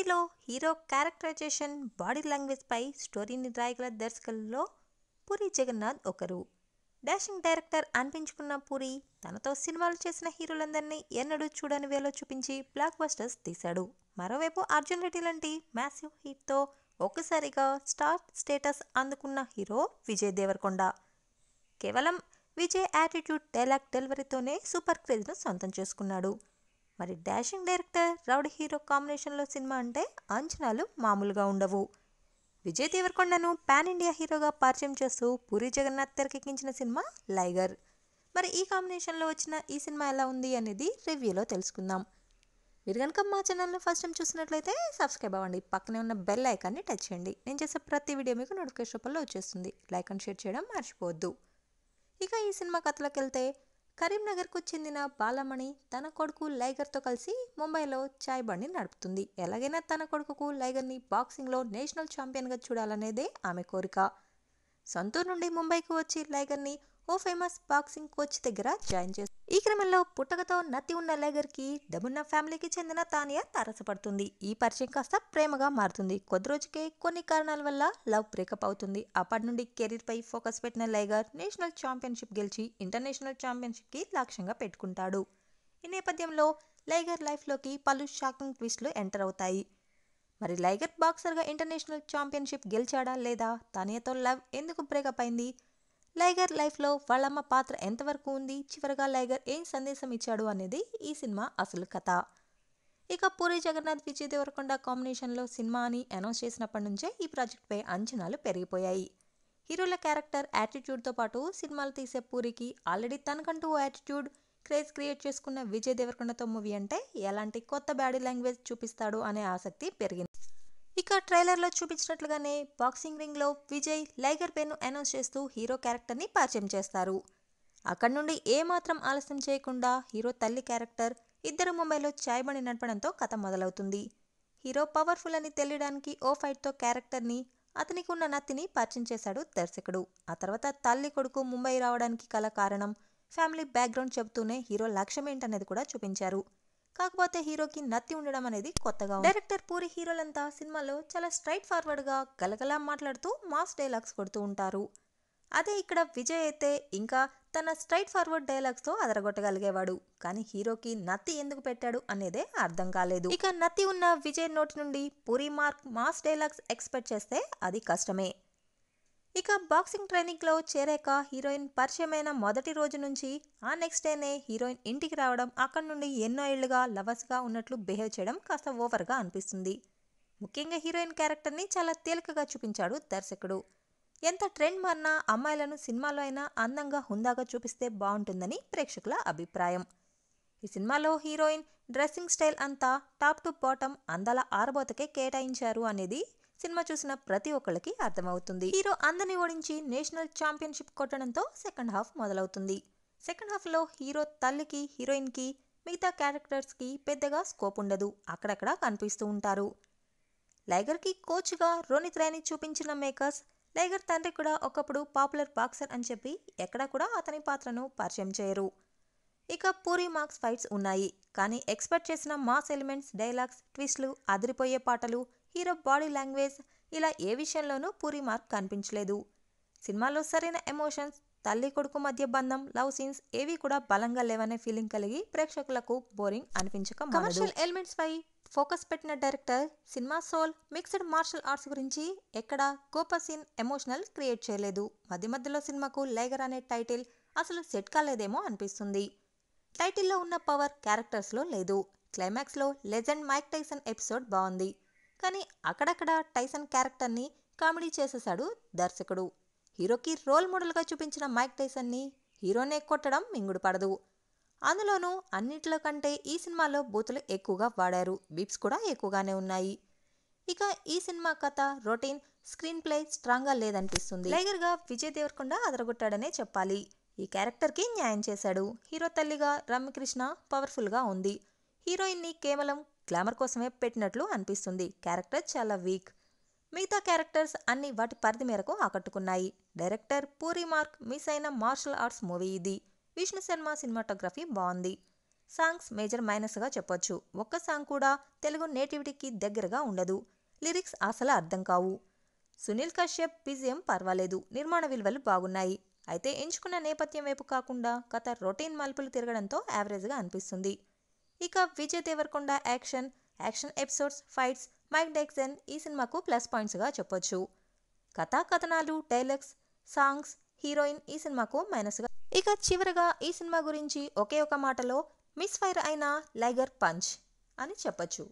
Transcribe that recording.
హిందీలో hero characterisation body లాంగ్వేజ్పై స్టోరీని రాయగల దర్శకుల్లో పూరి జగన్నాథ్ ఒకరు డాషింగ్ డైరెక్టర్ అనిపించుకున్న పూరి తనతో సినిమాలు చేసిన హీరోలందరినీ ఎన్నడూ చూడని వేలో చూపించి బ్లాక్ బస్టర్స్ తీశాడు మరోవైపు అర్జున్ రెడ్డి లాంటి మ్యాసివ్ హిట్తో ఒక్కసారిగా స్టార్ స్టేటస్ అందుకున్న హీరో విజయ్ దేవరకొండ కేవలం విజయ్ యాటిట్యూడ్ డైలాగ్ డెలివరీతోనే సూపర్ క్రేజ్ను సొంతం చేసుకున్నాడు మరి డాషింగ్ డైరెక్టర్ రౌడ్ హీరో కాంబినేషన్లో సినిమా అంటే అంచనాలు మామూలుగా ఉండవు విజయ్ దేవరకొండను పాన్ ఇండియా హీరోగా పరిచయం చేస్తూ పూరి జగన్నాథ్ తెరకెక్కించిన సినిమా లైగర్ మరి ఈ కాంబినేషన్లో వచ్చిన ఈ సినిమా ఎలా ఉంది అనేది రివ్యూలో తెలుసుకుందాం మీరు కనుక మా ఛానల్ని ఫస్ట్ టైం చూసినట్లయితే సబ్స్క్రైబ్ అవ్వండి పక్కనే ఉన్న బెల్ ఐకాన్ని టచ్ చేయండి నేను చేసే ప్రతి వీడియో మీకు నోటిఫికేషన్ రూపంలో వచ్చేస్తుంది లైక్ అండ్ షేర్ చేయడం మర్చిపోవద్దు ఇక ఈ సినిమా కథలోకి వెళ్తే కరీంనగర్కు చెందిన బాలమణి తన కొడుకు లైగర్తో కలిసి ముంబైలో చాయ్ బండి నడుపుతుంది ఎలాగైనా తన కొడుకుకు లైగర్ని బాక్సింగ్లో నేషనల్ ఛాంపియన్గా చూడాలనేదే ఆమె కోరిక సొంతూరు నుండి ముంబైకి వచ్చి లైగర్ని ఓ ఫేమస్ బాక్సింగ్ కోచ్ దగ్గర జాయిన్ చేసి ఈ క్రమంలో పుట్టకతో నత్తి ఉన్న లేగర్కి దమున్న ఫ్యామిలీకి చెందిన తానియా తారసపడుతుంది ఈ పరిచయం కాస్త ప్రేమగా మారుతుంది కొద్ది రోజుకే కొన్ని కారణాల వల్ల లవ్ బ్రేకప్ అవుతుంది అప్పటి నుండి కెరీర్పై ఫోకస్ పెట్టిన లైగర్ నేషనల్ ఛాంపియన్షిప్ గెలిచి ఇంటర్నేషనల్ ఛాంపియన్షిప్కి లక్ష్యంగా పెట్టుకుంటాడు ఈ నేపథ్యంలో లైగర్ లైఫ్లోకి పలు షాకింగ్ ట్విస్ట్లు ఎంటర్ అవుతాయి మరి లైగర్ బాక్సర్గా ఇంటర్నేషనల్ ఛాంపియన్షిప్ గెలిచాడా లేదా తానియాతో లవ్ ఎందుకు బ్రేకప్ అయింది లైగర్ లైఫ్లో వాళ్ళమ్మ పాత్ర ఎంతవరకు ఉంది చివరగా లైగర్ ఏం సందేశం ఇచ్చాడు అనేది ఈ సినిమా అసలు కథ ఇక పూరి జగన్నాథ్ విజయ్ దేవరకొండ కాంబినేషన్లో సినిమా అని అనౌన్స్ చేసినప్పటి నుంచే ఈ ప్రాజెక్ట్పై అంచనాలు పెరిగిపోయాయి హీరోల క్యారెక్టర్ యాటిట్యూడ్తో పాటు సినిమాలు తీసే పూరికి ఆల్రెడీ తనకంటూ యాటిట్యూడ్ క్రేజ్ క్రియేట్ చేసుకున్న విజయ్ దేవరకొండతో మూవీ అంటే ఎలాంటి కొత్త బాడీ లాంగ్వేజ్ చూపిస్తాడు అనే ఆసక్తి పెరిగింది ఇక ట్రైలర్లో చూపించినట్లుగానే బాక్సింగ్ రింగ్లో విజయ్ లైగర్ పేరును అనౌన్స్ చేస్తూ హీరో క్యారెక్టర్ని పరిచయం చేస్తారు అక్కడి నుండి ఏమాత్రం ఆలస్యం చేయకుండా హీరో తల్లి క్యారెక్టర్ ఇద్దరు ముంబైలో ఛాయబడి నడపడంతో కథ మొదలవుతుంది హీరో పవర్ఫుల్ అని తెలియడానికి ఓ ఫైట్తో క్యారెక్టర్ని అతనికి ఉన్న నత్తిని పరిచయం చేశాడు దర్శకుడు ఆ తర్వాత తల్లి కొడుకు ముంబై రావడానికి కల కారణం ఫ్యామిలీ బ్యాక్గ్రౌండ్ చెబుతూనే హీరో లక్ష్యం ఏంటనేది కూడా చూపించారు కాకపోతే హీరోకి నత్తి ఉండడం అనేది కొత్తగా డైరెక్టర్ పూరి హీరోలంతా సినిమాలో చాలా స్ట్రైట్ ఫార్వర్డ్ గా గలగలా మాట్లాడుతూ మాస్ డైలాగ్స్ కొడుతూ ఉంటారు అదే ఇక్కడ విజయ్ అయితే ఇంకా తన స్ట్రైట్ ఫార్వర్డ్ డైలాగ్స్ తో అదరగొట్టగలిగేవాడు కానీ హీరోకి నత్తి ఎందుకు పెట్టాడు అనేదే అర్థం కాలేదు ఇక నత్తి ఉన్న విజయ్ నోటి నుండి Puri mark mass dialogues expect చేస్తే అది కష్టమే ఇక బాక్సింగ్ ట్రైనింగ్లో చేరాక హీరోయిన్ పరిచయమైన మొదటి రోజు నుంచి ఆ నెక్స్ట్ డేనే హీరోయిన్ ఇంటికి రావడం అక్కడి నుండి ఎన్నో ఏళ్లుగా లవర్స్గా ఉన్నట్లు బిహేవ్ చేయడం కాస్త ఓవర్గా అనిపిస్తుంది ముఖ్యంగా హీరోయిన్ క్యారెక్టర్ని చాలా తేలికగా చూపించాడు దర్శకుడు ఎంత ట్రెండ్ మారినా అమ్మాయిలను సినిమాలో అయినా అందంగా హుందాగా చూపిస్తే బాగుంటుందని ప్రేక్షకుల అభిప్రాయం ఈ సినిమాలో హీరోయిన్ డ్రెస్సింగ్ స్టైల్ అంతా టాప్ టు బాటమ్ అందాల ఆరబోతకే కేటాయించారు అనేది సినిమా చూసిన ప్రతి ఒక్కళ్ళకి అర్థమవుతుంది హీరో అందరిని ఓడించి నేషనల్ ఛాంపియన్షిప్ కొట్టడంతో సెకండ్ హాఫ్ మొదలవుతుంది సెకండ్ హాఫ్లో హీరో తల్లికి హీరోయిన్ కి మిగతా క్యారెక్టర్స్కి పెద్దగా స్కోప్ ఉండదు అక్కడక్కడ కనిపిస్తూ ఉంటారు లైగర్ కోచ్ కోచ్గా రోనిత్ రాయ్ని చూపించిన మేకర్స్ లైగర్ తండ్రి కూడా ఒకప్పుడు పాపులర్ బాక్సర్ అని చెప్పి ఎక్కడా కూడా అతని పాత్రను పరిచయం చేయరు ఇక పూరి మార్క్స్ ఫైట్స్ ఉన్నాయి కానీ ఎక్స్పెక్ట్ చేసిన మాస్ ఎలిమెంట్స్ డైలాగ్స్ ట్విస్ట్లు అదిరిపోయే పాటలు హీరో బాడీ లాంగ్వేజ్ ఇలా ఏ విషయంలోనూ పూరి మార్క్ కనిపించలేదు సినిమాలో సరైన ఎమోషన్స్ తల్లి కొడుకు మధ్య బంధం లవ్ సీన్స్ ఏవి కూడా బలంగా లేవనే ఫీలింగ్ కలిగి ప్రేక్షకులకు బోరింగ్ అనిపించక కమర్షియల్ ఎలిమెంట్స్ పై ఫోకస్ పెట్టిన director cinema soul mixed martial arts గురించి ఎక్కడ గోప సీన్ ఎమోషనల్ క్రియేట్ చేయలేదు మధ్య మధ్యలో సినిమాకు లైగర్ అనే టైటిల్ అసలు సెట్ కాలేదేమో అనిపిస్తుంది టైటిల్లో ఉన్న పవర్ క్యారెక్టర్స్లో లేదు క్లైమాక్స్లో లెజెండ్ మైక్ టైసన్ ఎపిసోడ్ బాగుంది కానీ అక్కడక్కడ టైసన్ క్యారెక్టర్ని కామెడీ చేసేశాడు దర్శకుడు హీరోకి రోల్ మోడల్గా చూపించిన మైక్ టైసన్ని హీరోనే కొట్టడం మింగుడు పడదు అందులోనూ అన్నిట్లో కంటే ఈ సినిమాలో బూతులు ఎక్కువగా వాడారు బీప్స్ కూడా ఎక్కువగానే ఉన్నాయి ఇక ఈ సినిమా కథ రొటీన్ స్క్రీన్ ప్లే స్ట్రాంగ్గా లేదనిపిస్తుంది లైగర్గా విజయ్ దేవరకొండ అదరగొట్టాడనే చెప్పాలి ఈ క్యారెక్టర్కి న్యాయం చేశాడు హీరో తల్లిగా రమ్యకృష్ణ పవర్ఫుల్గా ఉంది హీరోయిన్ని కేవలం గ్లామర్ కోసమే పెట్టినట్లు అనిపిస్తుంది క్యారెక్టర్ చాలా వీక్ మిగతా క్యారెక్టర్స్ అన్ని వాటి పరిధి మేరకు ఆకట్టుకున్నాయి డైరెక్టర్ పూరి మార్క్ మిస్ అయిన మార్షల్ ఆర్ట్స్ మూవీ ఇది విష్ణు శర్మ సినిమాటోగ్రఫీ బాగుంది సాంగ్స్ మేజర్ మైనస్గా చెప్పొచ్చు ఒక్క సాంగ్ కూడా తెలుగు నేటివిటీకి దగ్గరగా ఉండదు లిరిక్స్ అసలు అర్థం కావు సునీల్ కశ్యప్ పిజిఎం పర్వాలేదు నిర్మాణ విలువలు బాగున్నాయి అయితే ఎంచుకున్న నేపథ్యం వైపు కాకుండా కథ రొటీన్ మలుపులు తిరగడంతో యావరేజ్గా అనిపిస్తుంది ఇక Vijay Deverakonda action action episodes fights మైక్ డెక్సన్ ఈ సినిమాకు ప్లస్ పాయింట్స్గా చెప్పొచ్చు కథాకథనాలు కథనాలు డైలాగ్స్ సాంగ్స్ హీరోయిన్ ఈ సినిమాకు మైనస్గా ఇక చివరగా ఈ సినిమా గురించి ఒకే ఒక మాటలో మిస్ ఫైర్ అయిన లైగర్ పంచ్ అని చెప్పొచ్చు